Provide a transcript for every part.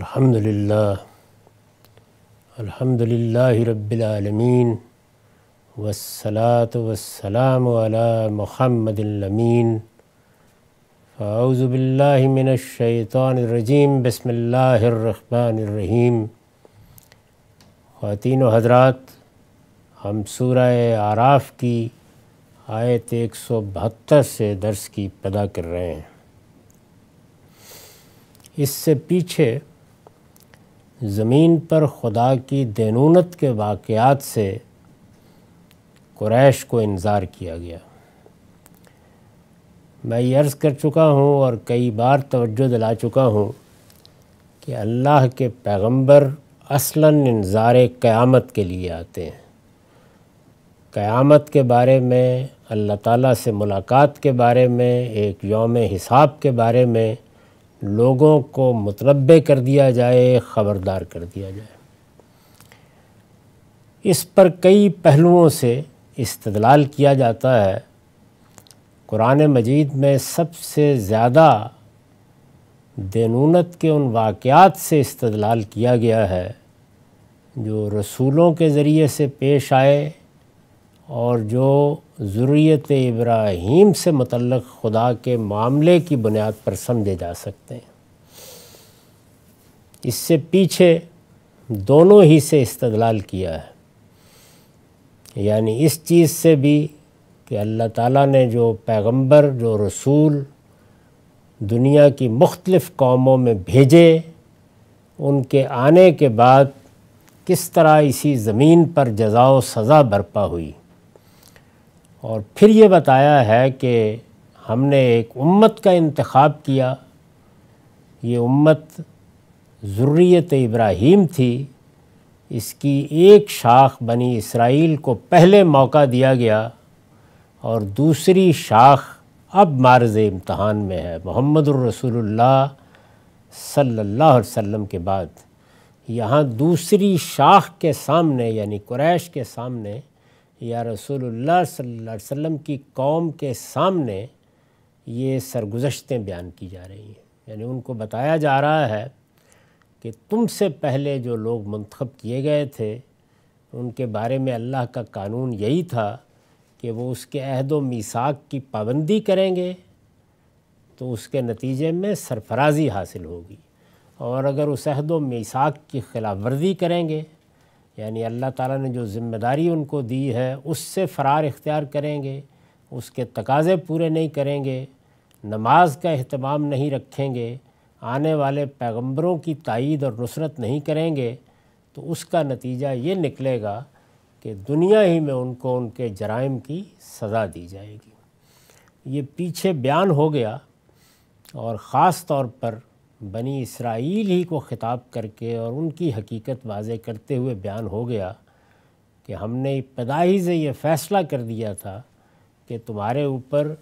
الحمد لله الحمد لله رب العالمين والصلاة والسلام على محمد الأمين فأعوذ بالله من الشيطان الرجيم بسم الله الرحمن الرحيم خواتین و حضرات ہم سورہ सूरह کی آیت ایک سو بہتر سے درس کی پیدا کر رہے ہیں اس سے پیچھے ज़मीन पर खुदा की देनूनत के वाक़ात से क्रैश को इंतज़ार किया गया मैं ये अर्ज़ कर चुका हूँ और कई बार तवज्जो दिला चुका हूँ कि अल्लाह के पैगम्बर असलन इंतज़ार क़यामत के लिए आते हैं क़्यामत के बारे में अल्लाह ताली से मुलाकात के बारे में एक योम हिसाब के बारे में लोगों को मुतनबे कर दिया जाए ख़बरदार कर दिया जाए इस पर कई पहलुओं से इस्तलाल किया जाता है कुरान मजीद में सबसे ज़्यादा देनूनत के उन वाक़ात से इस्तलाल किया गया है जो रसूलों के ज़रिए से पेश आए और जो ज़रूरीत इब्राहीम से मतलब खुदा के मामले की बुनियाद पर समझे जा सकते हैं इससे पीछे दोनों ही से इस्तलाल किया है यानी इस चीज़ से भी कि अल्लाह ताला ने जो पैगंबर जो रसूल दुनिया की मुख्तलफ़ कौमों में भेजे उनके आने के बाद किस तरह इसी ज़मीन पर जजा सज़ा बरपा हुई और फिर ये बताया है कि हमने एक उम्मत का इंतखब किया ये उम्मत ज़रूरीत इब्राहीम थी इसकी एक शाख बनी इसराइल को पहले मौका दिया गया और दूसरी शाख अब मार्ज इम्तहान में है मोहम्मद रसूलुल्लाह सल्लल्लाहु अलैहि वसल्लम के बाद यहाँ दूसरी शाख के सामने यानी कुरैश के सामने या रसूलुल्लाह सल्लल्लाहु अलैहि वसल्लम की कौम के सामने ये सरगुजशतें बयान की जा रही हैं यानी उनको बताया जा रहा है कि तुमसे पहले जो लोग मंतखब किए गए थे उनके बारे में अल्लाह का कानून यही था कि वो उसके अहद व मीसाक की पाबंदी करेंगे तो उसके नतीजे में सरफराजी हासिल होगी और अगर उस अहद व मीसाक की खिलाफ वर्जी करेंगे यानी अल्लाह ताला ने जो ज़िम्मेदारी उनको दी है उससे फ़रार इख्तियार करेंगे उसके तकाज़े पूरे नहीं करेंगे नमाज का अहतमाम नहीं रखेंगे आने वाले पैगंबरों की तइद और नुसरत नहीं करेंगे तो उसका नतीजा ये निकलेगा कि दुनिया ही में उनको उनके जराइम की सज़ा दी जाएगी ये पीछे बयान हो गया और ख़ास तौर पर बनी इसराइल ही को ख़िताब करके और उनकी हकीकत वाज करते हुए बयान हो गया कि हमने ही से ये फ़ैसला कर दिया था कि तुम्हारे ऊपर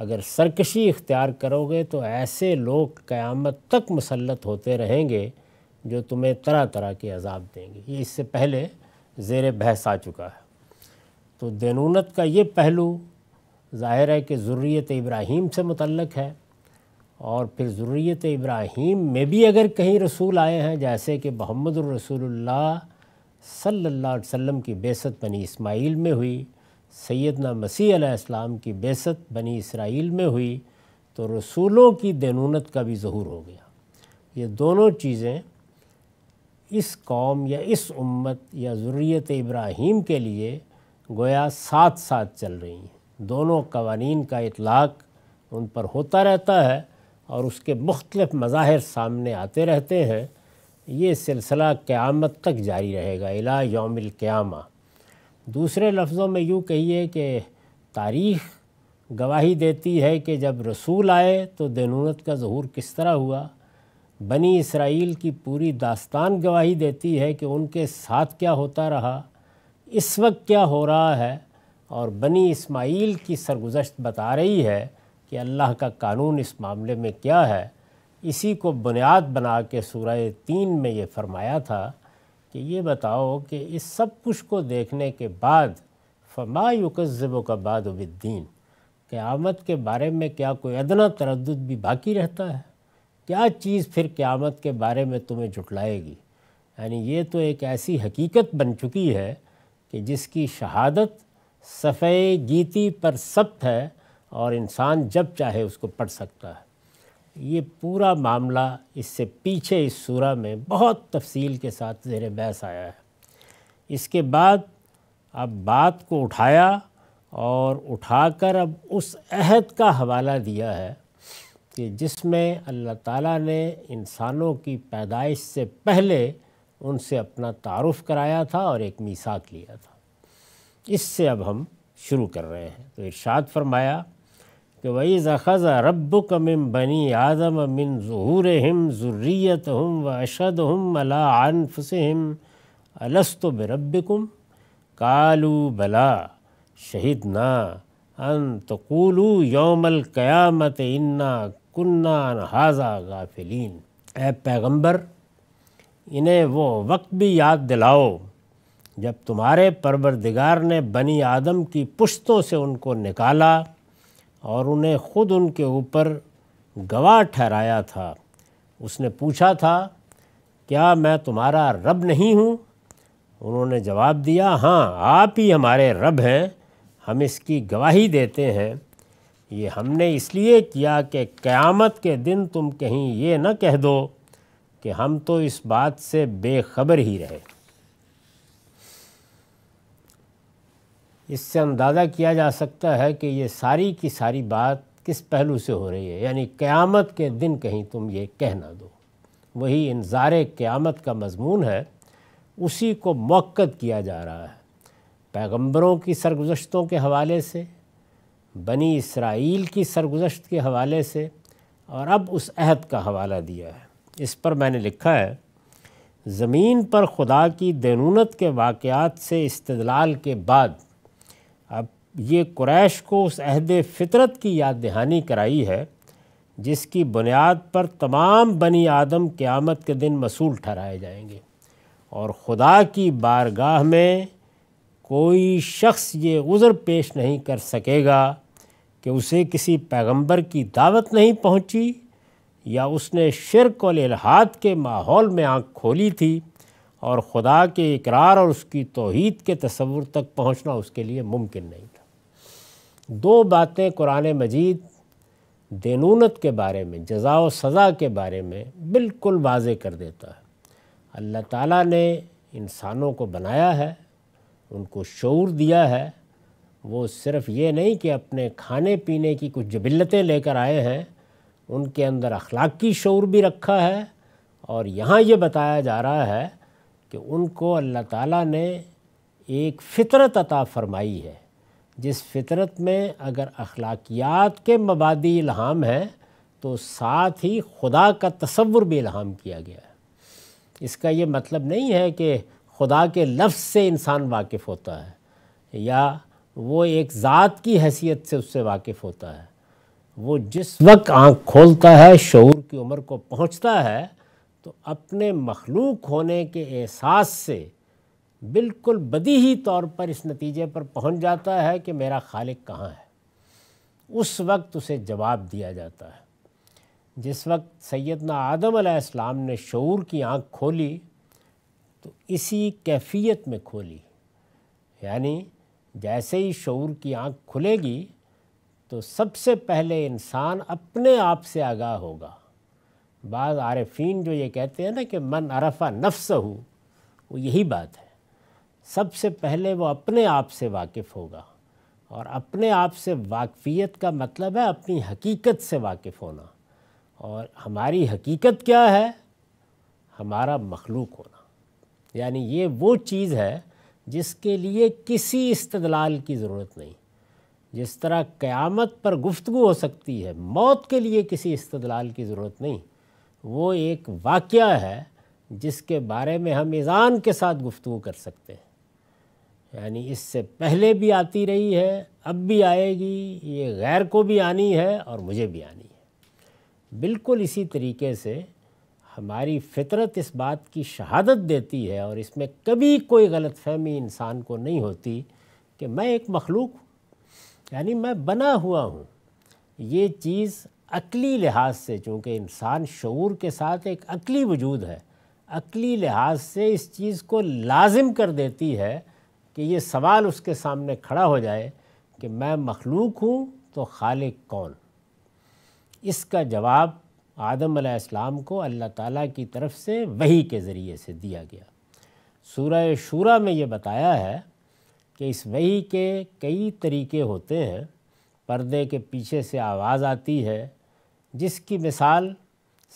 अगर सरकशी इख्तियार करोगे तो ऐसे लोग क़यामत तक मुसलत होते रहेंगे जो तुम्हें तरह तरह के अजाब देंगे ये इससे पहले ज़ेर बहस आ चुका है तो दैनूनत का ये पहलू ज़ाहिर है कि ज़रूरीत इब्राहिम से मुतलक है और फिर ज़रूरीत इब्राहीम में भी अगर कहीं रसूल आए हैं जैसे कि मोहम्मद रसूलुल्लाह सल्लल्लाहु अलैहि की बेसत बनी इस्माइल में हुई सैदना मसीह इस्लाम की बेसत बनी इसराइल में हुई तो रसूलों की दनूनत का भी ज़हूर हो गया ये दोनों चीज़ें इस कौम या इस उम्मत या ज़रूरीत इब्राहीम के लिए गोया साथ साथ चल रही हैं दोनों कवानीन का इतलाक़ उन पर होता रहता है और उसके मुख्तलिफ मज़ाहिर सामने आते रहते हैं ये सिलसिला क़्यामत तक जारी रहेगा अला योमिल क़्यामा दूसरे लफ्ज़ों में यूँ कहिए कि तारीख़ गवाही देती है कि जब रसूल आए तो दनूनत का जहूर किस तरह हुआ बनी इसराइल की पूरी दास्तान गवाही देती है कि उनके साथ क्या होता रहा इस वक्त क्या हो रहा है और बनी इस्माइल की सरगुजश्त बता रही है कि अल्लाह का कानून इस मामले में क्या है इसी को बुनियाद बना के सूर तीन में ये फरमाया था कि ये बताओ कि इस सब कुछ को देखने के बाद फमा का बाद उबिद्दीन क़्यामत के बारे में क्या कोई अदना तरद भी बाकी रहता है क्या चीज़ फिर क़्यामत के बारे में तुम्हें जुटलाएगी यानी ये तो एक ऐसी हकीकत बन चुकी है कि जिसकी शहादत सफ़े गीती पर सब्त है और इंसान जब चाहे उसको पढ़ सकता है ये पूरा मामला इससे पीछे इस सूरा में बहुत तफसील के साथ जेर बहस आया है इसके बाद अब बात को उठाया और उठाकर अब उस अहद का हवाला दिया है कि जिसमें अल्लाह ताला ने इंसानों की पैदाइश से पहले उनसे अपना तारुफ कराया था और एक मीसाक लिया था इससे अब हम शुरू कर रहे हैं तो इरशाद फरमाया कि वही ज़ख़ज़ा रब कमिम बनी आदम मिन ظहूर हम ज़ुर्रियत हम व अशद हम अला अनफ आनफसम अलस्त बरबकुम कालू बला शहीद ना अन तकूलू योमल क़यामत इन्ना कन्ना हाजा गाफिलीन ए पैगम्बर इन्हें वो वक्त भी याद दिलाओ जब तुम्हारे परवरदिगार ने बनी आदम की पुश्तों से उनको निकाला और उन्हें ख़ुद उनके ऊपर गवाह ठहराया था उसने पूछा था क्या मैं तुम्हारा रब नहीं हूँ उन्होंने जवाब दिया हाँ आप ही हमारे रब हैं हम इसकी गवाही देते हैं ये हमने इसलिए किया कि क़यामत के दिन तुम कहीं ये न कह दो कि हम तो इस बात से बेखबर ही रहे इससे अंदाज़ा किया जा सकता है कि ये सारी की सारी बात किस पहलू से हो रही है यानी क़यामत के दिन कहीं तुम ये कहना दो वही इनजार क़्यामत का मजमून है उसी को मौक़द किया जा रहा है पैगम्बरों की सरगुजश्तों के हवाले से बनी इसराइल की सरगुजश्त के हवाले से और अब उस अहद का हवाला दिया है इस पर मैंने लिखा है ज़मीन पर खुदा की दैनूनत के वाक़ात से इस्तलाल के बाद अब ये क्रैश को उस अहद फितरत की याद दहानी कराई है जिसकी बुनियाद पर तमाम बनी आदम क़्यामत के दिन मसूल ठहराए जाएंगे और खुदा की बारगाह में कोई शख्स ये उज़र पेश नहीं कर सकेगा कि उसे किसी पैगंबर की दावत नहीं पहुंची या उसने शिरक और इलाहात के माहौल में आँख खोली थी और ख़ुदा के इकरार और उसकी तोहद के तस्वुर तक पहुँचना उसके लिए मुमकिन नहीं था दो बातें कुरान मजीद देनूनत के बारे में जजा व सज़ा के बारे में बिल्कुल वाज कर देता है अल्लाह ताला ने इंसानों को बनाया है उनको शौर दिया है वो सिर्फ़ ये नहीं कि अपने खाने पीने की कुछ जबिलतें लेकर आए हैं उनके अंदर अखलाक़ी शौर भी रखा है और यहाँ ये बताया जा रहा है कि उनको अल्लाह ताला ने एक फ़ितरत अता फ़रमाई है जिस फितरत में अगर अखलाकियात के मबादी इल्हाम हैं तो साथ ही खुदा का तस्वुर भी इल्हाम किया गया है इसका ये मतलब नहीं है कि खुदा के लफ्ज़ से इंसान वाकिफ़ होता है या वो एक ज़ात की हैसियत से उससे वाकिफ़ होता है वो जिस वक्त आँख खोलता है शूर की उम्र को पहुँचता है तो अपने मखलूक होने के एहसास से बिल्कुल बदी ही तौर पर इस नतीजे पर पहुंच जाता है कि मेरा खालिक कहाँ है उस वक्त उसे जवाब दिया जाता है जिस वक्त सैदना आदम अलैहिस्सलाम ने शूर की आँख खोली तो इसी कैफियत में खोली यानी जैसे ही शूर की आँख खुलेगी तो सबसे पहले इंसान अपने आप से आगाह होगा बाद आरफीन जो ये कहते हैं ना कि मन अरफा नफ्स हो वो यही बात है सबसे पहले वो अपने आप से वाकिफ़ होगा और अपने आप से वाकफ़ियत का मतलब है अपनी हकीकत से वाकिफ़ होना और हमारी हकीकत क्या है हमारा मखलूक होना यानी ये वो चीज़ है जिसके लिए किसी इस्तदलाल की ज़रूरत नहीं जिस तरह क़यामत पर गुफ्तु हो सकती है मौत के लिए किसी इस्तदलाल की ज़रूरत नहीं वो एक वाक़ है जिसके बारे में हम ईज़ान के साथ गुफ्तु कर सकते हैं यानी इससे पहले भी आती रही है अब भी आएगी ये गैर को भी आनी है और मुझे भी आनी है बिल्कुल इसी तरीके से हमारी फितरत इस बात की शहादत देती है और इसमें कभी कोई गलत फहमी इंसान को नहीं होती कि मैं एक मखलूक हूँ यानी मैं बना हुआ हूँ ये चीज़ अकली लिहाज से चूँकि इंसान शूर के साथ एक अकली वजूद है अकली लिहाज से इस चीज़ को लाजिम कर देती है कि ये सवाल उसके सामने खड़ा हो जाए कि मैं मखलूक हूँ तो खालिक कौन इसका जवाब आदम को अल्लाह ताला की तरफ से वही के ज़रिए से दिया गया सूरह शूरा में ये बताया है कि इस वही के कई तरीके होते हैं पर्दे के पीछे से आवाज़ आती है जिसकी मिसाल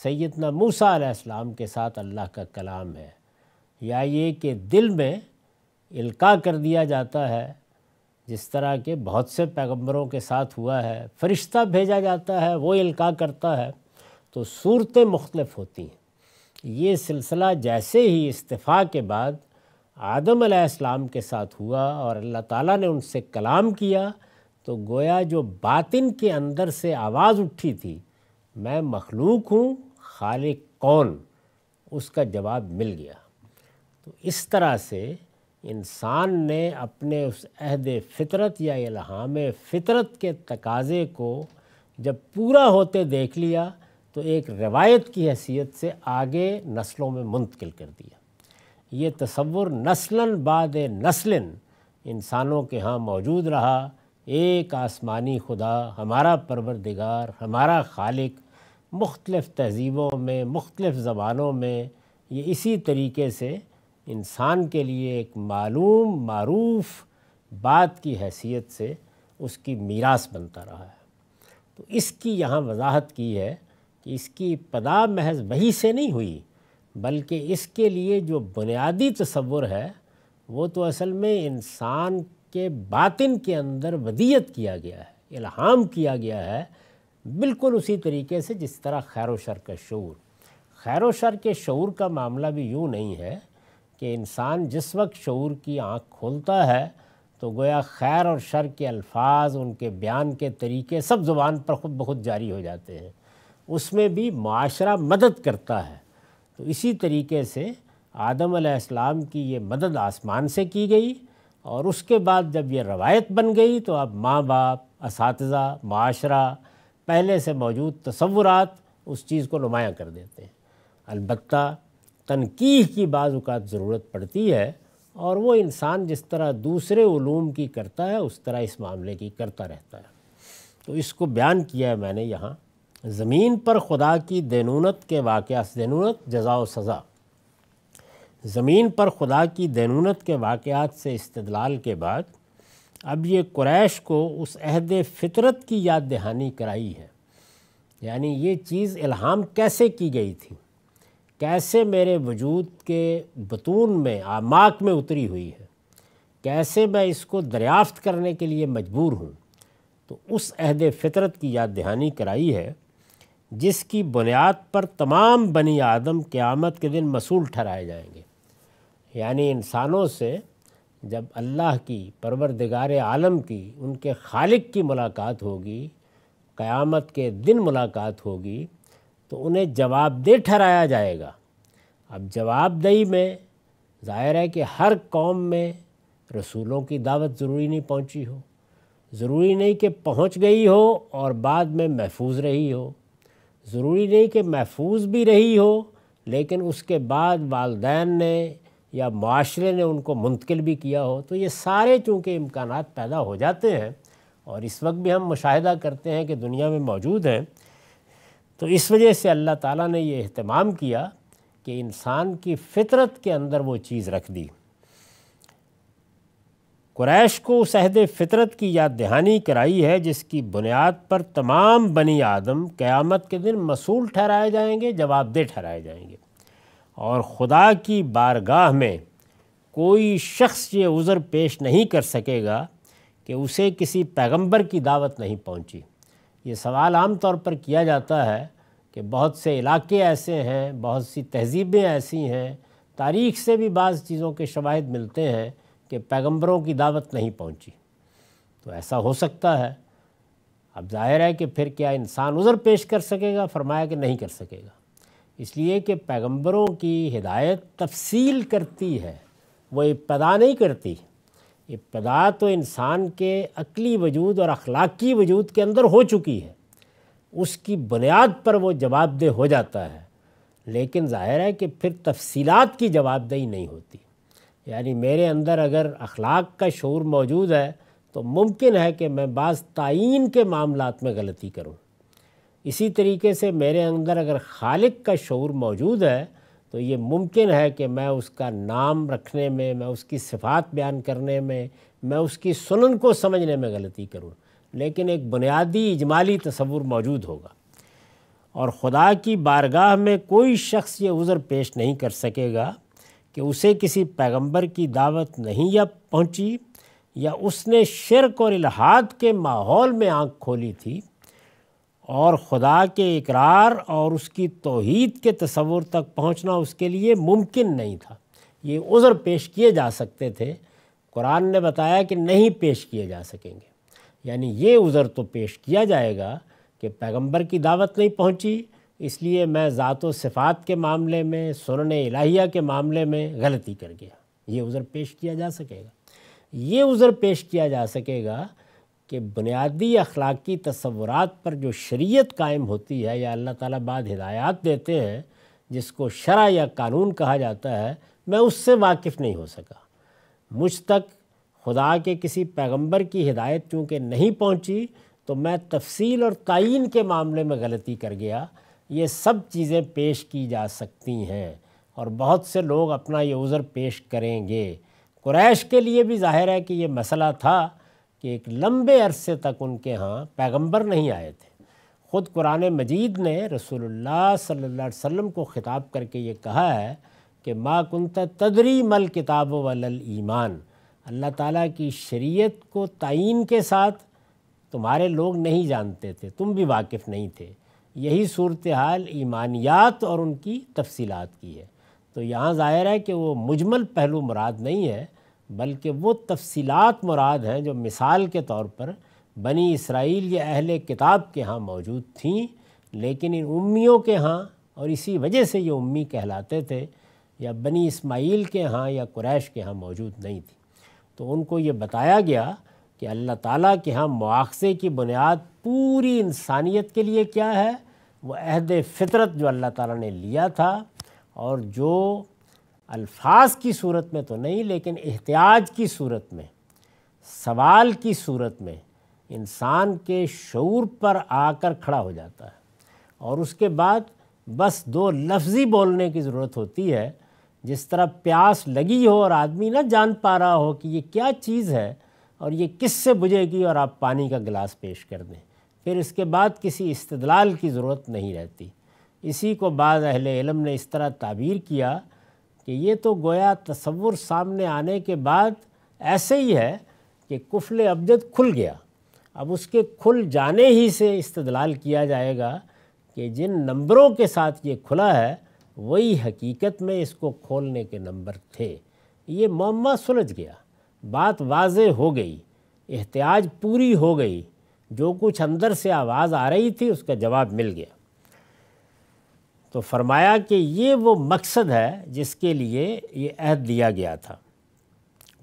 सैदना मूसा आलाम के साथ अल्लाह का कलाम है या ये कि दिल में इल्का कर दिया जाता है जिस तरह के बहुत से पैगम्बरों के साथ हुआ है फरिश्ता भेजा जाता है वो इल्का करता है तो सूरतें मुख्तलफ होती हैं ये सिलसिला जैसे ही इस्तीफ़ा के बाद आदम आसमाम के साथ हुआ और अल्लाह ताला ने उनसे कलाम किया तो गोया जो बातिन के अंदर से आवाज़ उठी थी मैं मखलूक हूँ खालिक कौन उसका जवाब मिल गया तो इस तरह से इंसान ने अपने उस अहद फितरत या इलाहाम फितरत के तकाजे को जब पूरा होते देख लिया तो एक रवायत की हैसियत से आगे नस्लों में मुंतकिल कर दिया ये तस्वुर नस्लन बाद नस्लन इंसानों के यहाँ मौजूद रहा एक आसमानी खुदा हमारा परवरदिगार हमारा खालिक मुख्तलफ़ तहज़ीबों में मुख्तलफ़ ज़बानों में ये इसी तरीके से इंसान के लिए एक मालूम मरूफ बात की हैसियत से उसकी मीरास बनता रहा है तो इसकी यहाँ वजाहत की है कि इसकी पदा महज वही से नहीं हुई बल्कि इसके लिए जो बुनियादी तस्वुर है वो तो असल में इंसान के बातिन के अंदर वदियत किया गया है इल्हाम किया गया है बिल्कुल उसी तरीके से जिस तरह खैर शर का शूर खैर शर के शूर का मामला भी यूँ नहीं है कि इंसान जिस वक्त शूर की आँख खोलता है तो गोया खैर और शर के अल्फाज उनके बयान के तरीके सब ज़ुबान पर खुद बहुत जारी हो जाते हैं उसमें भी माशरा मदद करता है तो इसी तरीके से आदम की ये मदद आसमान से की गई और उसके बाद जब ये रवायत बन गई तो अब माँ बाप इस माशरा पहले से मौजूद तस्वुरात उस चीज़ को नुमाया कर देते हैं अलबत् तनकीह की बाज़ात ज़रूरत पड़ती है और वो इंसान जिस तरह दूसरे ूम की करता है उस तरह इस मामले की करता रहता है तो इसको बयान किया है मैंने यहाँ ज़मीन पर खुदा की दैनूनत के वाक़ देनूनत जजा सज़ा ज़मीन पर खुदा की दैनूनत के वाक़ात से इस्तलाल के बाद अब ये क्रैश को उस अहद फितरत की याद दहानी कराई है यानी ये चीज़ इल्हाम कैसे की गई थी कैसे मेरे वजूद के बतून में आमाक में उतरी हुई है कैसे मैं इसको दरियाफ्त करने के लिए मजबूर हूँ तो उस अहद फितरत की याद दहानी कराई है जिसकी बुनियाद पर तमाम बनी आदम क़्यामत के दिन मसूल ठहराए जाएंगे यानी इंसानों से जब अल्लाह की परवरदिगार आलम की उनके खालिक की मुलाकात होगी क़यामत के दिन मुलाकात होगी तो उन्हें जवाबदेह ठहराया जाएगा अब जवाबदेही में ज़ाहिर है कि हर कौम में रसूलों की दावत ज़रूरी नहीं पहुँची हो ज़रूरी नहीं कि पहुँच गई हो और बाद में महफूज रही हो ज़रूरी नहीं कि महफूज भी रही हो लेकिन उसके बाद वालदेन ने या माशरे ने उनको मुंतकिल भी किया हो तो ये सारे चूँकि इम्कान पैदा हो जाते हैं और इस वक्त भी हम मुशाहिदा करते हैं कि दुनिया में मौजूद हैं तो इस वजह से अल्लाह ताला ने ये अहतमाम किया कि इंसान की फितरत के अंदर वो चीज़ रख दी क्रैश को उस अहद फितरत की याद दहानी कराई है जिसकी बुनियाद पर तमाम बनी आदम क़यामत के दिन मसूल ठहराए जाएंगे जवाबदेह ठहराए जाएंगे और ख़ुदा की बारगाह में कोई शख्स ये उज़र पेश नहीं कर सकेगा कि उसे किसी पैगंबर की दावत नहीं पहुंची। ये सवाल आम तौर पर किया जाता है कि बहुत से इलाके ऐसे हैं बहुत सी तहजीबें ऐसी हैं तारीख से भी बाज़ चीज़ों के शवाहद मिलते हैं कि पैगंबरों की दावत नहीं पहुंची। तो ऐसा हो सकता है अब जाहिर है कि फिर क्या इंसान उज़र पेश कर सकेगा फरमाया कि नहीं कर सकेगा इसलिए कि पैगंबरों की हिदायत तफसील करती है वो इब्तदा नहीं करती इब्तदा तो इंसान के अकली वजूद और अखलाकी वजूद के अंदर हो चुकी है उसकी बुनियाद पर वो जवाबदेह हो जाता है लेकिन ज़ाहिर है कि फिर तफसीलात की जवाबदेही नहीं होती यानी मेरे अंदर अगर अखलाक का शोर मौजूद है तो मुमकिन है कि मैं बाज़ तयन के मामला में गलती करूँ इसी तरीके से मेरे अंदर अगर खालिक का शूर मौजूद है तो ये मुमकिन है कि मैं उसका नाम रखने में मैं उसकी सिफात बयान करने में मैं उसकी सुनन को समझने में गलती करूँ लेकिन एक बुनियादी इजमाली तस्वूर मौजूद होगा और ख़ुदा की बारगाह में कोई शख्स ये उज़र पेश नहीं कर सकेगा कि उसे किसी पैगंबर की दावत नहीं या पहुंची या उसने शिरक और इलाहाद के माहौल में आंख खोली थी और ख़ुदा के इकरार और उसकी तोहीद के तस्वुर तक पहुँचना उसके लिए मुमकिन नहीं था ये उज़र पेश किए जा सकते थे कुरान ने बताया कि नहीं पेश किए जा सकेंगे यानी ये उज़र तो पेश किया जाएगा कि पैगंबर की दावत नहीं पहुंची इसलिए मैं ज़ात सिफ़ात के मामले में सुनने इलाहिया के मामले में गलती कर गया ये उज़र पेश किया जा सकेगा ये उज़र पेश किया जा सकेगा कि बुनियादी अखलाकी तस्वुरात पर जो शरीयत कायम होती है या अल्लाह ताला बाद हिदायत देते हैं जिसको शरा या कानून कहा जाता है मैं उससे वाकिफ़ नहीं हो सका मुझ तक खुदा के किसी पैगंबर की हिदायत चूँकि नहीं पहुँची तो मैं तफसील और तयन के मामले में गलती कर गया ये सब चीज़ें पेश की जा सकती हैं और बहुत से लोग अपना ये उज़र पेश करेंगे क्रैश के लिए भी जाहिर है कि ये मसला था कि एक लंबे अरसे तक उनके यहाँ पैगंबर नहीं आए थे ख़ुद कुरान मजीद ने रसूलुल्लाह सल्लल्लाहु अलैहि वसल्लम को ख़िताब करके ये कहा है कि माँ कुंत तदरी मल किताब वलल ईमान अल्लाह ताला की शरीयत को तयन के साथ तुम्हारे लोग नहीं जानते थे तुम भी वाकिफ़ नहीं थे यही सूरत हाल ईमानियात और उनकी तफसीलात की है तो यहाँ ज़ाहिर है कि वो मुजमल पहलू मुराद नहीं है बल्कि वो तफसीलात मुराद हैं जो मिसाल के तौर पर बनी इसराइल या अहल किताब के यहाँ मौजूद थीं लेकिन इन उम्मियों के यहाँ और इसी वजह से ये उम्मी कहलाते थे या बनी इस्माइल के यहाँ या कुरैश के यहाँ मौजूद नहीं थी तो उनको ये बताया गया कि अल्लाह ताला के यहाँ मुआवजे की बुनियाद पूरी इंसानियत के लिए क्या है वो अहद फ़ितरत जो अल्लाह ताला ने लिया था और जो अल्फाज की सूरत में तो नहीं लेकिन एहतियाज की सूरत में सवाल की सूरत में इंसान के शूर पर आकर खड़ा हो जाता है और उसके बाद बस दो लफ्ज़ी बोलने की ज़रूरत होती है जिस तरह प्यास लगी हो और आदमी ना जान पा रहा हो कि ये क्या चीज़ है और ये किस से बुझेगी और आप पानी का गिलास पेश कर दें फिर इसके बाद किसी इस्तदलाल की ज़रूरत नहीं रहती इसी को बाद अहल इलम ने इस तरह ताबीर किया कि ये तो गोया तस्वुर सामने आने के बाद ऐसे ही है कि कुफल अबजद खुल गया अब उसके खुल जाने ही से इस्तलाल किया जाएगा कि जिन नंबरों के साथ ये खुला है वही हकीकत में इसको खोलने के नंबर थे ये मम्मा सुलझ गया बात वाज हो गई एहतियाज पूरी हो गई जो कुछ अंदर से आवाज़ आ रही थी उसका जवाब मिल गया तो फरमाया कि ये वो मकसद है जिसके लिए ये अहद दिया गया था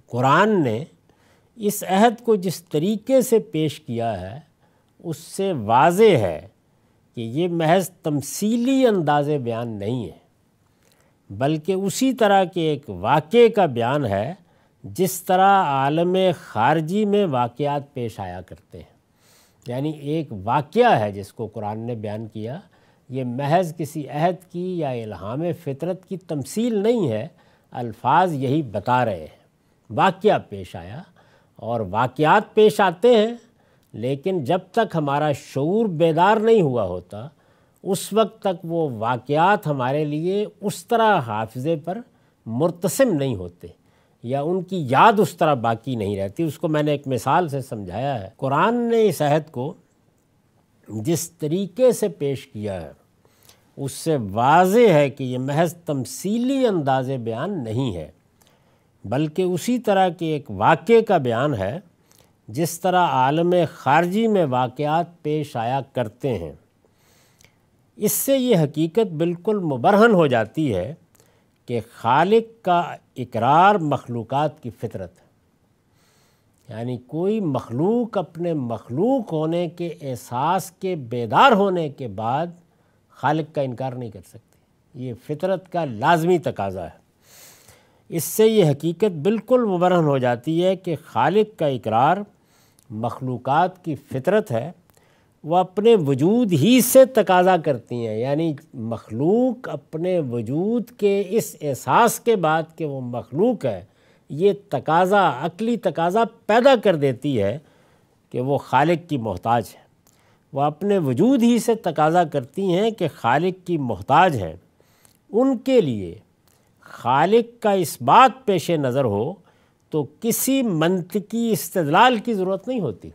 कुरान ने इस अहद को जिस तरीके से पेश किया है उससे वाज है कि ये महज तमसीली अंदाज बयान नहीं है बल्कि उसी तरह के एक वाक़े का बयान है जिस तरह आलम ख़ारजी में वाक़ात पेश आया करते हैं यानी एक वाक़ है जिसको कुरान ने बयान किया ये महज किसी अहद की या इल्हाम फ़ितरत की तमसील नहीं है अल्फाज यही बता रहे हैं वाक़ पेश आया और वाक़ात पेश आते हैं लेकिन जब तक हमारा शूर बेदार नहीं हुआ होता उस वक्त तक वो वाक़ात हमारे लिए उस तरह हाफजे पर मुतसम नहीं होते या उनकी याद उस तरह बाकी नहीं रहती उसको मैंने एक मिसाल से समझाया है कुरान ने इस अहद को जिस तरीके से पेश किया है उससे वाज है कि ये महज तमसीली अंदाज बयान नहीं है बल्कि उसी तरह के एक वाक़े का बयान है जिस तरह आलम ख़ारजी में वाक़ात पेश आया करते हैं इससे ये हकीकत बिल्कुल मुबरहन हो जाती है कि खालिक का इकरार मखलूक़ात की फितरत है यानी कोई मखलूक अपने मखलूक होने के एहसास के बेदार होने के बाद खालिक का इनकार नहीं कर सकती ये फितरत का लाजमी तकाजा है इससे ये हकीकत बिल्कुल मुबरहन हो जाती है कि खालिक का इकरार मखलूक़ की फितरत है वह अपने वजूद ही से तकाजा करती हैं यानी मखलूक अपने वजूद के इस एहसास के बाद के वो मखलूक है ये तकाजा अकली तकाजा पैदा कर देती है कि वो खालिक की मोहताज है वह अपने वजूद ही से तकाजा करती हैं कि खालिक की मोहताज है उनके लिए खालिक का इस बात पेश नज़र हो तो किसी मनतकी इस्तलाल की ज़रूरत नहीं होती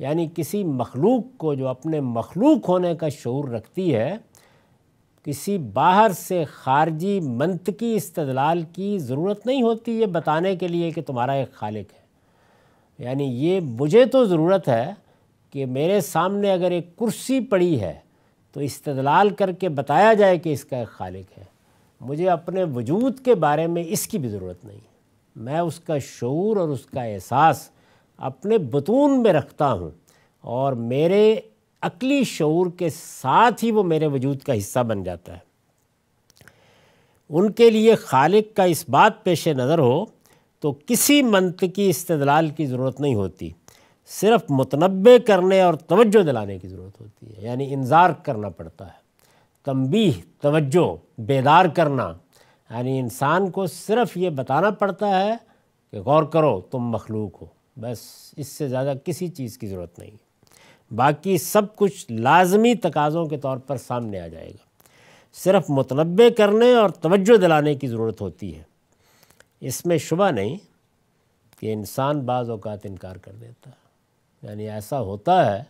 यानी किसी मखलूक को जो अपने मखलूक होने का शूर रखती है किसी बाहर से खारजी मंतकी इस्तलाल की ज़रूरत नहीं होती ये बताने के लिए कि तुम्हारा एक खालिक है यानी ये मुझे तो ज़रूरत है कि मेरे सामने अगर एक कुर्सी पड़ी है तो इस्तलाल करके बताया जाए कि इसका एक खालिक है मुझे अपने वजूद के बारे में इसकी भी ज़रूरत नहीं है मैं उसका शूर और उसका एहसास अपने बतून में रखता हूँ और मेरे अकली शूर के साथ ही वो मेरे वजूद का हिस्सा बन जाता है उनके लिए खालिक का इस बात पेश नज़र हो तो किसी मंत की इस्तलाल की ज़रूरत नहीं होती सिर्फ मुतनबे करने और तवज्जो दिलाने की ज़रूरत होती है यानी इंतज़ार करना पड़ता है तंबी तवज्जो बेदार करना यानी इंसान को सिर्फ ये बताना पड़ता है कि गौर करो तुम मखलूक हो बस इससे ज़्यादा किसी चीज़ की ज़रूरत नहीं बाकी सब कुछ लाजमी तकाज़ों के तौर पर सामने आ जाएगा सिर्फ मुतनबे करने और तवज्जो दिलाने की ज़रूरत होती है इसमें शुबा नहीं कि इंसान बाज़ अवत इनकार कर देता है यानी ऐसा होता है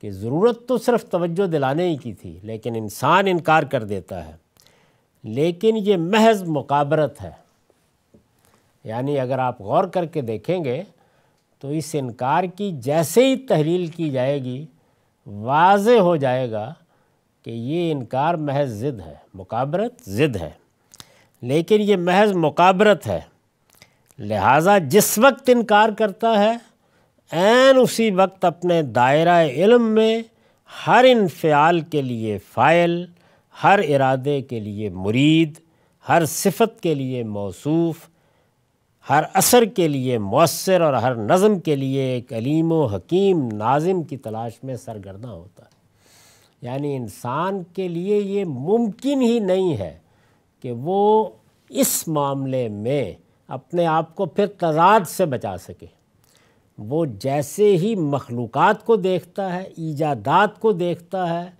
कि ज़रूरत तो सिर्फ तवज्जो दिलाने ही की थी लेकिन इंसान इनकार कर देता है लेकिन ये महज मुकाबरत है यानी अगर आप गौर करके देखेंगे तो इस इनकार की जैसे ही तहरील की जाएगी वाज हो जाएगा कि ये इनकार महज ज़िद है मुकाबरत ज़िद है लेकिन ये महज मुकाबरत है लिहाजा जिस वक्त इनकार करता है एन उसी वक्त अपने दायरा इल्म में हर इनफ़ाल के लिए फ़ाइल हर इरादे के लिए मुरीद हर सिफत के लिए मौसूफ़ हर असर के लिए मौसर और हर नज़म के लिए एक अलीम व हकीम नाजिम की तलाश में सरगर्दा होता है यानी इंसान के लिए ये मुमकिन ही नहीं है कि वो इस मामले में अपने आप को फिर तजाद से बचा सके वो जैसे ही मखलूक़ को देखता है ईजादात को देखता है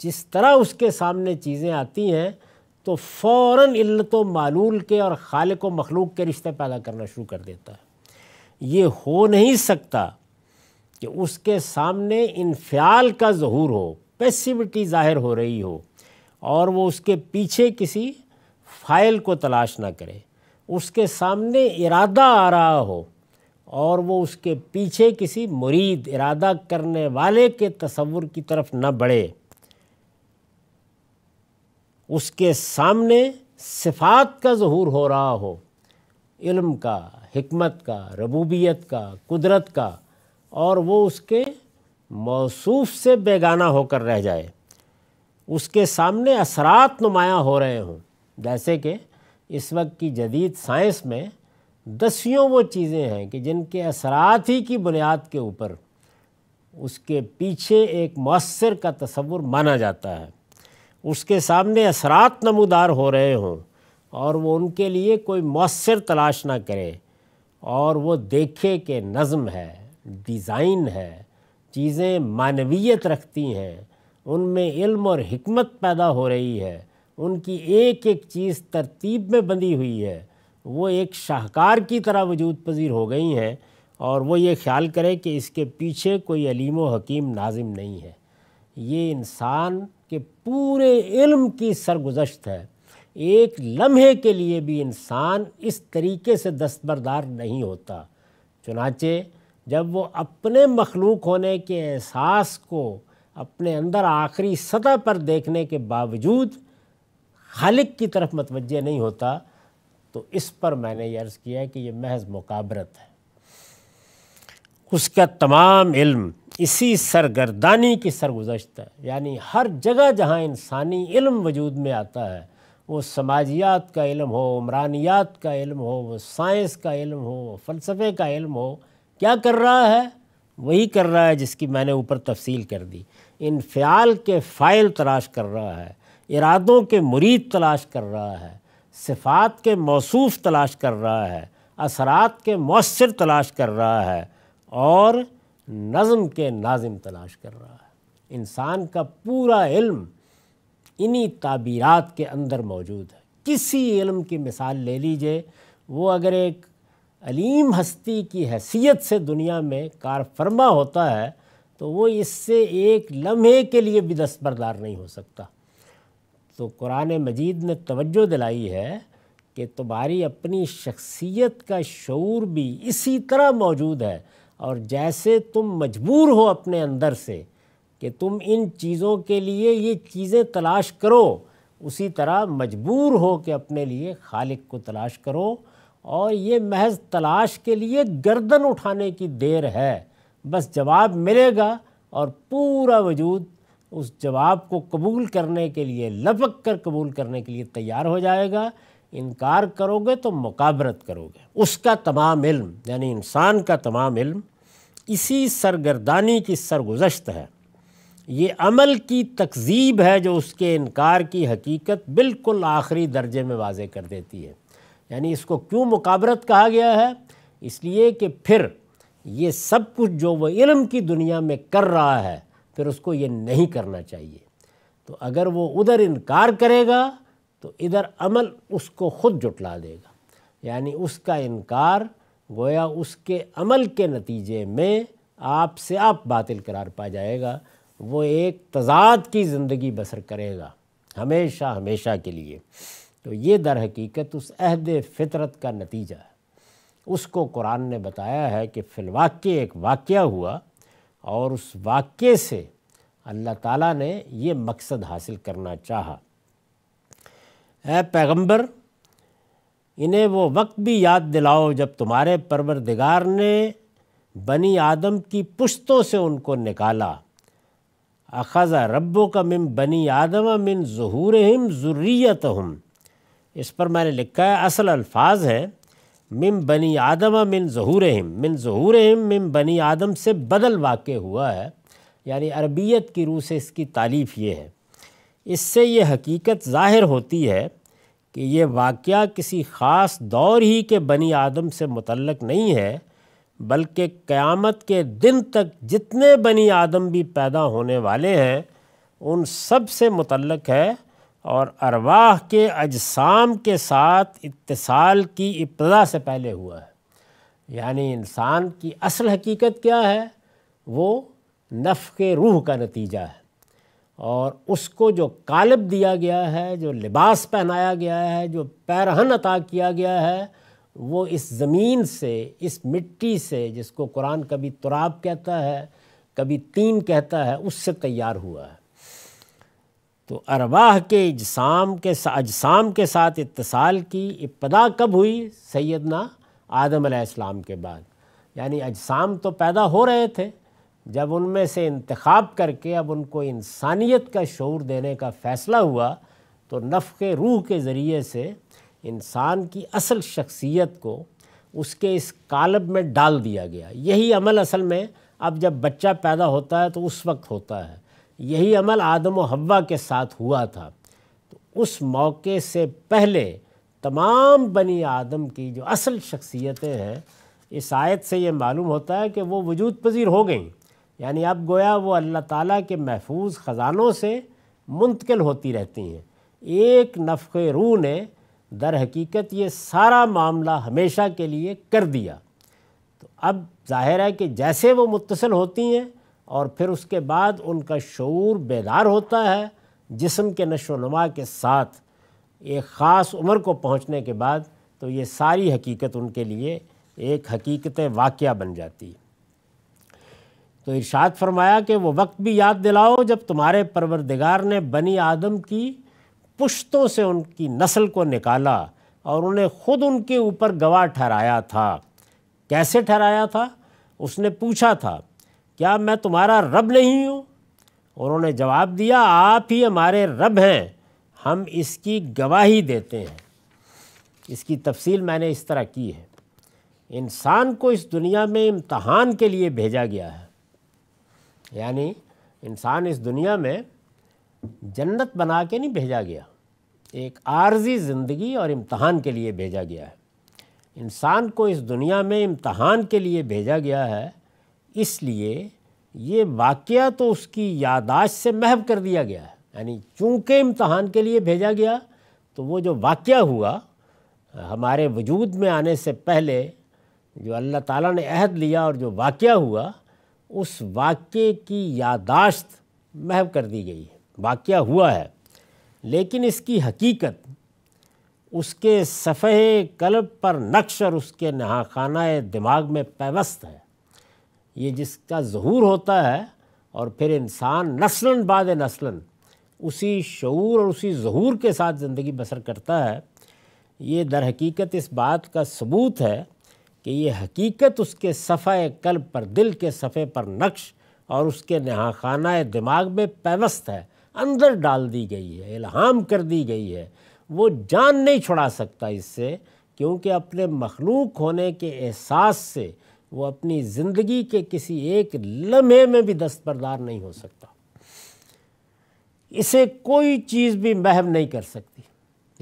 जिस तरह उसके सामने चीज़ें आती हैं तो फ़ौर इल्लत तो मालूल के और खाल को मखलूक के रिश्ते पैदा करना शुरू कर देता है ये हो नहीं सकता कि उसके सामने इनफ्याल का जहूर हो पेसिविटी ज़ाहिर हो रही हो और वो उसके पीछे किसी फ़ाइल को तलाश ना करे उसके सामने इरादा आ रहा हो और वो उसके पीछे किसी मुरीद इरादा करने वाले के तस्वुर की तरफ ना बढ़े उसके सामने सिफात का जहूर हो रहा हो इल्म का हमत का रबूबियत का कुदरत का और वो उसके मौसूफ से बेगाना होकर रह जाए उसके सामने असरात नुमाया हो रहे हों जैसे कि इस वक्त की जदीद साइंस में दसियों वो चीज़ें हैं कि जिनके असरात ही की बुनियाद के ऊपर उसके पीछे एक मौसर का तस्वुर माना जाता है उसके सामने असरात नमदार हो रहे हों और वो उनके लिए कोई मौसर तलाश ना करे और वो देखे कि नज़म है डिज़ाइन है चीज़ें मानवीयत रखती हैं उनमें इल्म और हमत पैदा हो रही है उनकी एक एक चीज़ तरतीब में बंधी हुई है वो एक शाहकार की तरह वजूद पजीर हो गई हैं और वो ये ख्याल करे कि इसके पीछे कोई अलीम हकीम नाजिम नहीं है ये इंसान कि पूरे इल्म की सरगुजश्त है एक लम्हे के लिए भी इंसान इस तरीके से दस्तबरदार नहीं होता चुनाचे जब वो अपने मखलूक होने के एहसास को अपने अंदर आखिरी सतह पर देखने के बावजूद खालिक की तरफ मतवज नहीं होता तो इस पर मैंने ये अर्ज़ किया कि यह महज मुकाबरत है उसका तमाम इल्म इसी सरगर्दानी की सरगुजशत है यानी हर जगह जहाँ इंसानी इल्म वजूद में आता है वो समाजियात का इल्म हो उमरानियात का इल्म हो वो साइंस का इल्म हो फ़लसफ़े का इल्म हो क्या कर रहा है वही कर रहा है जिसकी मैंने ऊपर तफसील कर दी इन फ़्याल के फ़ाइल तलाश कर रहा है इरादों के मुरीद तलाश कर रहा है सिफात के मौसूफ तलाश कर रहा है असरात के मौसर तलाश कर रहा है और नज़म के नाजिम तलाश कर रहा है इंसान का पूरा इल्म इन्हीं ताबीरात के अंदर मौजूद है किसी इल्म की मिसाल ले लीजिए वो अगर एक अलीम हस्ती की हैसियत से दुनिया में फरमा होता है तो वो इससे एक लम्हे के लिए भी दस्तबरदार नहीं हो सकता तो कुरान मजीद ने तवज्जो दिलाई है कि तुम्हारी अपनी शख्सियत का शूर भी इसी तरह मौजूद है और जैसे तुम मजबूर हो अपने अंदर से कि तुम इन चीज़ों के लिए ये चीज़ें तलाश करो उसी तरह मजबूर हो कि अपने लिए खालिक को तलाश करो और ये महज तलाश के लिए गर्दन उठाने की देर है बस जवाब मिलेगा और पूरा वजूद उस जवाब को कबूल करने के लिए लपक कर कबूल करने के लिए तैयार हो जाएगा इनकार करोगे तो मुकाबरत करोगे उसका तमाम इल्म यानी इंसान का तमाम इल्म इसी सरगर्दानी की सरगुजश्त है ये अमल की तकजीब है जो उसके इनकार की हकीकत बिल्कुल आखिरी दर्जे में वाजे कर देती है यानी इसको क्यों मुकाबरत कहा गया है इसलिए कि फिर ये सब कुछ जो वह इल्म की दुनिया में कर रहा है फिर उसको ये नहीं करना चाहिए तो अगर वो उधर इनकार करेगा तो इधर अमल उसको ख़ुद जुटला देगा यानी उसका इनकार गोया उसके अमल के नतीजे में आपसे आप बातिल करार पा जाएगा वो एक तजाद की ज़िंदगी बसर करेगा हमेशा हमेशा के लिए तो ये दर हकीकत उस अहद फितरत का नतीजा है उसको कुरान ने बताया है कि फ़िलवाक़्य एक वाक़ हुआ और उस वाक्य से अल्लाह ताला ने ये मकसद हासिल करना चाहा ए पैगंबर इन्हें वो वक्त भी याद दिलाओ जब तुम्हारे परवरदिगार ने बनी आदम की पुश्तों से उनको निकाला अखाजा रब्बो का मिम बनी आदम मिन जहूर हम ज़ुर्रियत हम इस पर मैंने लिखा है असल अल्फाज है मिम बनी आदम मिन जहूर हम मिन जहूर हम मिम बनी आदम से बदल वाक़ हुआ है यानी अरबियत की रूह से इसकी तारीफ़ ये है इससे ये हकीकत ज़ाहिर होती है कि ये वाक़ किसी ख़ास दौर ही के बनी आदम से मुतलक नहीं है बल्कि क़यामत के दिन तक जितने बनी आदम भी पैदा होने वाले हैं उन सब से मुतलक है और अरवाह के अजसाम के साथ इतसाल की इब्तदा से पहले हुआ है यानी इंसान की असल हकीकत क्या है वो नफ़ के रूह का नतीजा है और उसको जो कालिब दिया गया है जो लिबास पहनाया गया है जो पैरहन अता किया गया है वो इस ज़मीन से इस मिट्टी से जिसको कुरान कभी तुराब कहता है कभी तीन कहता है उससे तैयार हुआ है तो अरवाह के अजसाम के अजसाम के साथ इतसाल की इब्तदा कब हुई सैदना आदम आसमाम के बाद यानी अजसाम तो पैदा हो रहे थे जब उनमें से इंतखब करके अब उनको इंसानियत का शौर देने का फ़ैसला हुआ तो नफ़ रूह के ज़रिए से इंसान की असल शख्सियत को उसके इस कालब में डाल दिया गया यही अमल असल में अब जब बच्चा पैदा होता है तो उस वक्त होता है यही अमल आदम व हवा के साथ हुआ था तो उस मौके से पहले तमाम बनी आदम की जो असल शख्सियतें हैं इस आयत से ये मालूम होता है कि वो वजूद पजीर हो गई यानी अब गोया वो अल्लाह ताला के महफूज ख़जानों से मुंतकिल होती रहती हैं एक नफ़ रू ने दर हकीकत ये सारा मामला हमेशा के लिए कर दिया तो अब जाहिर है कि जैसे वो मुतसल होती हैं और फिर उसके बाद उनका शूर बेदार होता है जिसम के नशो नमा के साथ एक ख़ास उम्र को पहुँचने के बाद तो ये सारी हकीकत उनके लिए एक हकीकत वाक़ बन जाती है तो इरशाद फरमाया कि वो वक्त भी याद दिलाओ जब तुम्हारे परवरदिगार ने बनी आदम की पुश्तों से उनकी नस्ल को निकाला और उन्हें ख़ुद उनके ऊपर गवाह ठहराया था कैसे ठहराया था उसने पूछा था क्या मैं तुम्हारा रब नहीं हूँ उन्होंने जवाब दिया आप ही हमारे रब हैं हम इसकी गवाही देते हैं इसकी तफसील मैंने इस तरह की है इंसान को इस दुनिया में इम्तहान के लिए भेजा गया है यानी इंसान इस दुनिया में जन्नत बना के नहीं भेजा गया एक आर्जी ज़िंदगी और इम्तहान के लिए भेजा गया है इंसान को इस दुनिया में इम्तहान के लिए भेजा गया है इसलिए ये वाक़ तो उसकी यादाश्त से महव कर दिया गया है यानी चूँकि इम्तहान के लिए भेजा गया तो वो जो वाक़ हुआ हमारे वजूद में आने से पहले जो अल्लाह ताला ने अहद लिया और जो वाक़ हुआ उस वाक्य की यादाश्त महव कर दी गई है वाक्य हुआ है लेकिन इसकी हकीकत उसके सफ़े कलब पर नक्श और उसके नहाखाना दिमाग में पैवस्त है ये जिसका जहूर होता है और फिर इंसान नस्लन बाद नस्लन उसी शूर और उसी ज़हूर के साथ ज़िंदगी बसर करता है ये दर हकीकत इस बात का सबूत है कि ये हकीकत उसके सफ़े कल्ब पर दिल के सफ़े पर नक्श और उसके नहाखाना दिमाग में पैवस्त है अंदर डाल दी गई है इल्हाम कर दी गई है वो जान नहीं छुड़ा सकता इससे क्योंकि अपने मखलूक होने के एहसास से वो अपनी ज़िंदगी के किसी एक लम्हे में भी दस्तबरदार नहीं हो सकता इसे कोई चीज़ भी महव नहीं कर सकती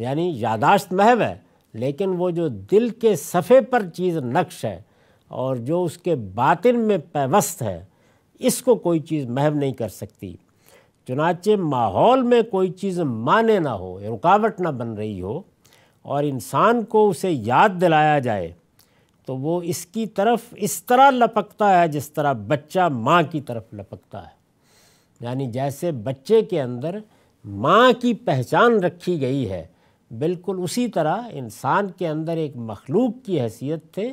यानी यादाश्त महव है लेकिन वो जो दिल के सफ़े पर चीज़ नक्श है और जो उसके बातिन में पैवस्त है इसको कोई चीज़ महव नहीं कर सकती चुनाचे माहौल में कोई चीज़ माने ना हो रुकावट ना बन रही हो और इंसान को उसे याद दिलाया जाए तो वो इसकी तरफ इस तरह लपकता है जिस तरह बच्चा माँ की तरफ लपकता है यानी जैसे बच्चे के अंदर माँ की पहचान रखी गई है बिल्कुल उसी तरह इंसान के अंदर एक मखलूक की हैसियत से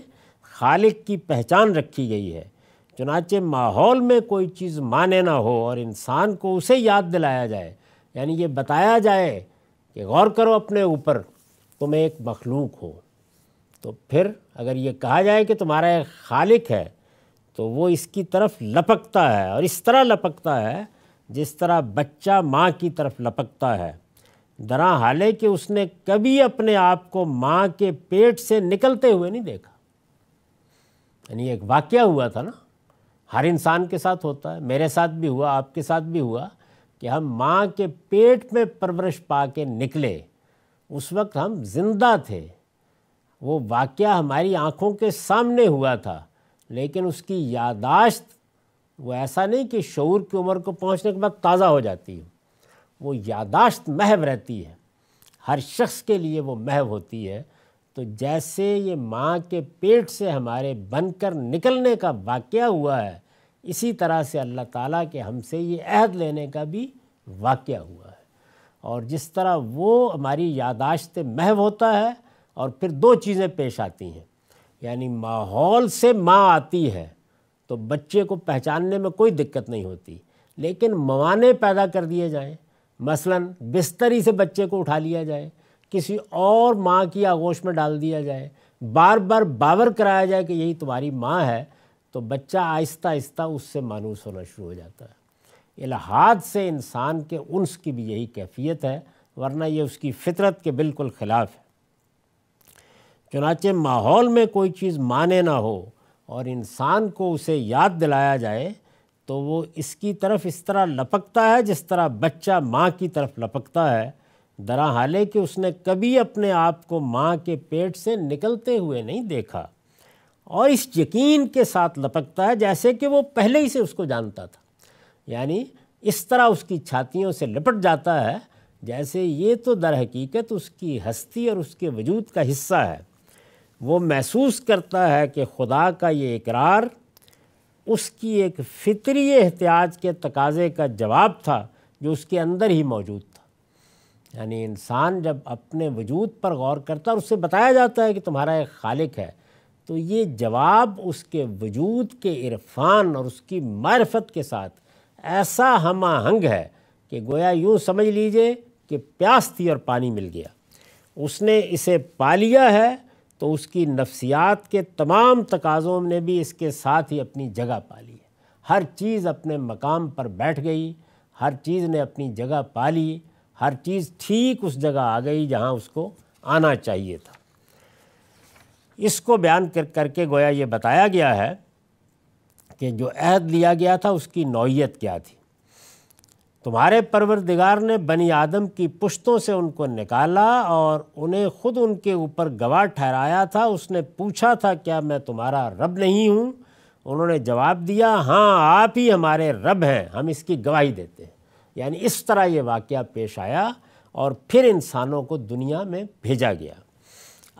खालिक की पहचान रखी गई है चुनाचे माहौल में कोई चीज़ माने ना हो और इंसान को उसे याद दिलाया जाए यानी ये बताया जाए कि गौर करो अपने ऊपर तुम एक मखलूक हो तो फिर अगर ये कहा जाए कि तुम्हारा एक खालिक है तो वो इसकी तरफ लपकता है और इस तरह लपकता है जिस तरह बच्चा माँ की तरफ लपकता है दरा कि उसने कभी अपने आप को माँ के पेट से निकलते हुए नहीं देखा यानी एक वाक्य हुआ था ना हर इंसान के साथ होता है मेरे साथ भी हुआ आपके साथ भी हुआ कि हम माँ के पेट में परवरिश पा के निकले उस वक्त हम जिंदा थे वो वाक्य हमारी आँखों के सामने हुआ था लेकिन उसकी यादाश्त वो ऐसा नहीं कि शूर की उम्र को पहुँचने के बाद ताज़ा हो जाती है वो यादाश्त महव रहती है हर शख्स के लिए वो महव होती है तो जैसे ये माँ के पेट से हमारे बनकर निकलने का वाक़ हुआ है इसी तरह से अल्लाह ताला के हमसे ये अहद लेने का भी वाक़ हुआ है और जिस तरह वो हमारी यादाश्त महव होता है और फिर दो चीज़ें पेश आती हैं यानी माहौल से माँ आती है तो बच्चे को पहचानने में कोई दिक्कत नहीं होती लेकिन मवाने पैदा कर दिए जाएँ मसलन बिस्तरी से बच्चे को उठा लिया जाए किसी और माँ की आगोश में डाल दिया जाए बार बार बावर कराया जाए कि यही तुम्हारी माँ है तो बच्चा आहिस्ता आहिस्ता उससे मानूस होना शुरू हो जाता है इलाहाद से इंसान के उनस की भी यही कैफियत है वरना ये उसकी फितरत के बिल्कुल ख़िलाफ़ है चुनाचे माहौल में कोई चीज़ माने ना हो और इंसान को उसे याद दिलाया जाए तो वो इसकी तरफ इस तरह लपकता है जिस तरह बच्चा माँ की तरफ लपकता है दरा हाले कि उसने कभी अपने आप को माँ के पेट से निकलते हुए नहीं देखा और इस यकीन के साथ लपकता है जैसे कि वो पहले ही से उसको जानता था यानी इस तरह उसकी छातियों से लिपट जाता है जैसे ये तो दर हकीकत उसकी हस्ती और उसके वजूद का हिस्सा है वो महसूस करता है कि खुदा का ये इकरार उसकी एक फितरी एहतियाज के तकाजे का जवाब था जो उसके अंदर ही मौजूद था यानी इंसान जब अपने वजूद पर गौर करता है और उससे बताया जाता है कि तुम्हारा एक खालिक है तो ये जवाब उसके वजूद के इरफान और उसकी मारफत के साथ ऐसा हम आहंग है कि गोया यूँ समझ लीजिए कि प्यास थी और पानी मिल गया उसने इसे पा लिया है तो उसकी नफ्सियात के तमाम तकाज़ों ने भी इसके साथ ही अपनी जगह पा ली है हर चीज़ अपने मकाम पर बैठ गई हर चीज़ ने अपनी जगह पा ली हर चीज़ ठीक उस जगह आ गई जहाँ उसको आना चाहिए था इसको बयान कर करके गोया ये बताया गया है कि जो अहद लिया गया था उसकी नौीयत क्या थी तुम्हारे परवरदिगार ने बनी आदम की पुश्तों से उनको निकाला और उन्हें खुद उनके ऊपर गवाह ठहराया था उसने पूछा था क्या मैं तुम्हारा रब नहीं हूँ उन्होंने जवाब दिया हाँ आप ही हमारे रब हैं हम इसकी गवाही देते हैं यानी इस तरह ये वाक़ पेश आया और फिर इंसानों को दुनिया में भेजा गया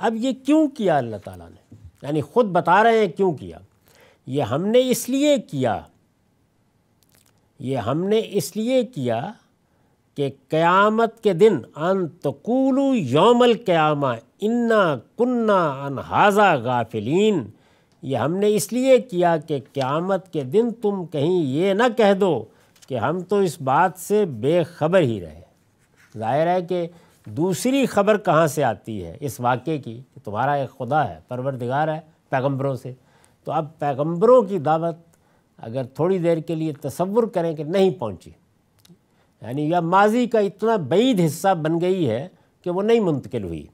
अब ये क्यों किया अल्लाह ताला ने यानी ख़ुद बता रहे हैं क्यों किया ये हमने इसलिए किया ये हमने इसलिए किया कि क़यामत के दिन अन तकूलू योमल क़्यामा इन्ना कुन्ना अनहाजा गाफिलीन ये हमने इसलिए किया कि क़्यामत के दिन तुम कहीं ये न कह दो कि हम तो इस बात से बेखबर ही रहे ज़ाहिर है कि दूसरी खबर कहाँ से आती है इस वाक़े की कि तुम्हारा एक खुदा है परवरदिगार है पैगम्बरों से तो अब पैगम्बरों की दावत अगर थोड़ी देर के लिए तस्वुर करें कि नहीं पहुंची यानी यह माजी का इतना बैद हिस्सा बन गई है कि वो नहीं मुंतकिल हुई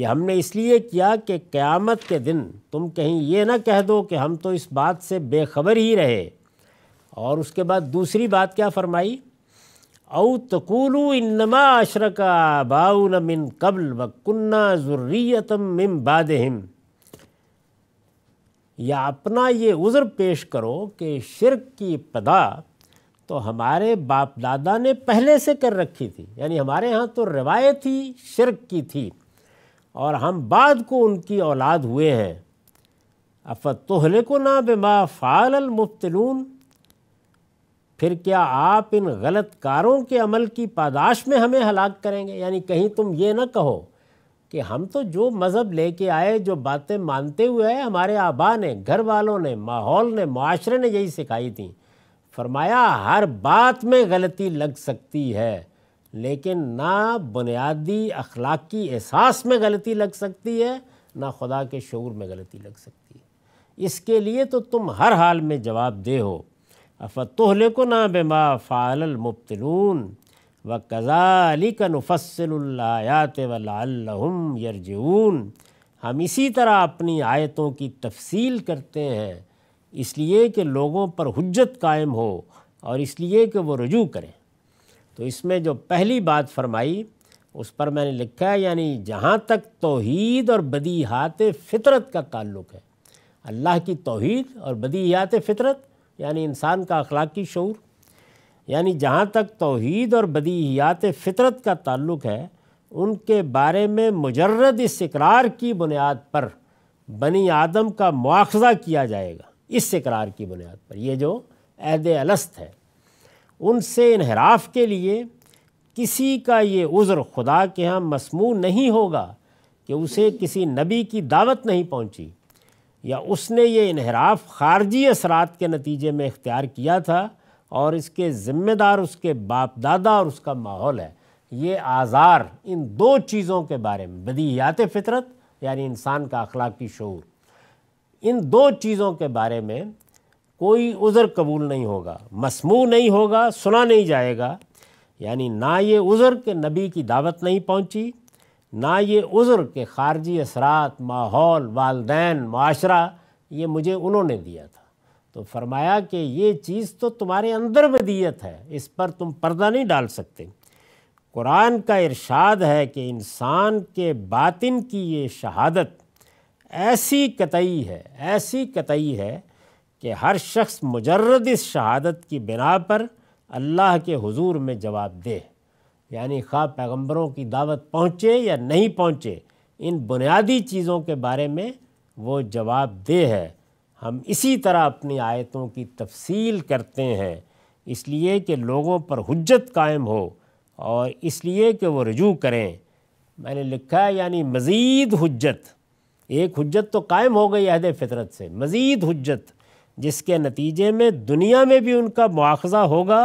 ये हमने इसलिए किया कि क़्यामत के दिन तुम कहीं ये ना कह दो कि हम तो इस बात से बेखबर ही रहे और उसके बाद दूसरी बात क्या फरमाई औ तकुलू इनमा अशरका बाउन मिन कबल व कुन्ना ज़ुर्रियतम मिम बादहिम या अपना ये उज़र पेश करो कि शिरक की पदा तो हमारे बाप दादा ने पहले से कर रखी थी यानी हमारे यहाँ तो रिवायत ही शिरक की थी और हम बाद को उनकी औलाद हुए हैं तोहले को ना बेमा फ़ाल मुफ्तलून फिर क्या आप इन गलत कारों के अमल की पादाश में हमें हलाक करेंगे यानी कहीं तुम ये ना कहो कि हम तो जो मज़हब लेके आए जो बातें मानते हुए आए हमारे आबा ने घर वालों ने माहौल ने माशरे ने यही सिखाई थी फरमाया हर बात में गलती लग सकती है लेकिन ना बुनियादी अखलाकी एहसास में गलती लग सकती है ना खुदा के शूर में गलती लग सकती है इसके लिए तो तुम हर हाल में जवाब दे हो अफतोहले को ना बेमा फ़ाल मुबतलून व कज़ालिक नफ़सलायात वम यरजून हम इसी तरह अपनी आयतों की तफसील करते हैं इसलिए कि लोगों पर हजत कायम हो और इसलिए कि वो रजू करें तो इसमें जो पहली बात फरमाई उस पर मैंने लिखा है यानी जहाँ तक तोहद और बदीहात फ़ितरत का ताल्लुक़ है अल्लाह की तोहद और बदीहात फ़ितरत यानी इंसान का अखलाकी शूर यानी जहाँ तक तोहद और बदीयात फ़ितरत का ताल्लुक़ है उनके बारे में मुजरद इस इकरार की बुनियाद पर बनी आदम का मुआजा किया जाएगा इस इकरार की बुनियाद पर यह जो अहद अलस्त है उनसे इनहराफ के लिए किसी का ये उज़्र खुदा के यहाँ मसमू नहीं होगा कि उसे किसी नबी की दावत नहीं पहुँची या उसने ये इनहराफ खारजी असरात के नतीजे में इख्तियार किया था और इसके ज़िम्मेदार उसके बाप दादा और उसका माहौल है ये आज़ार इन दो चीज़ों के बारे में बदियात फितरत यानी इंसान का अखलाकी शूर इन दो चीज़ों के बारे में कोई उज़र कबूल नहीं होगा मसमू नहीं होगा सुना नहीं जाएगा यानी ना ये उज़र के नबी की दावत नहीं पहुँची ना ये उज़र के ख़ारजी असरात माहौल वालदेन माशरा ये मुझे उन्होंने दिया था तो फरमाया कि ये चीज़ तो तुम्हारे अंदर बदीयत है इस पर तुम पर्दा नहीं डाल सकते कुरान का इरशाद है कि इंसान के बातिन की ये शहादत ऐसी कतई है ऐसी कतई है कि हर शख्स मुजर्रद इस शहादत की बिना पर अल्लाह के हुजूर में जवाब दे यानी खा पैगंबरों की दावत पहुँचे या नहीं पहुँचे इन बुनियादी चीज़ों के बारे में वो जवाब दे है हम इसी तरह अपनी आयतों की तफसील करते हैं इसलिए कि लोगों पर हजत कायम हो और इसलिए कि वो रजू करें मैंने लिखा है यानी मज़ीद हजत एक हजत तो कायम हो गई अहद फितरत से मज़ीद हजत जिसके नतीजे में दुनिया में भी उनका मुआवजा होगा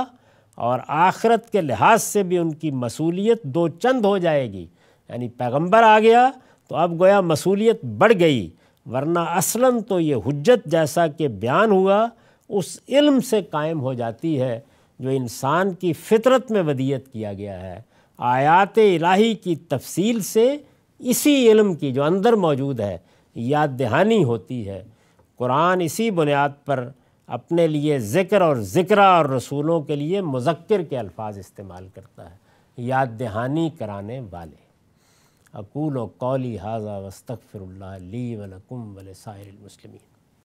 और आखरत के लिहाज से भी उनकी मसूलियत दो चंद हो जाएगी यानी पैगम्बर आ गया तो अब गोया मसूलियत बढ़ गई वरना असलन तो ये हुज्जत जैसा कि बयान हुआ उस इल्म से कायम हो जाती है जो इंसान की फितरत में वदियत किया गया है आयात इलाही की तफसील से इसी इल्म की जो अंदर मौजूद है याद दहानी होती है कुरान इसी बुनियाद पर अपने लिए ज़िक्र और ज़िक्रा और रसूलों के लिए मुजक्र के अल्फाज इस्तेमाल करता है याद दहानी कराने वाले अकूल कौली हाजा वस्तफ़िर ली वलकुम वलसाइल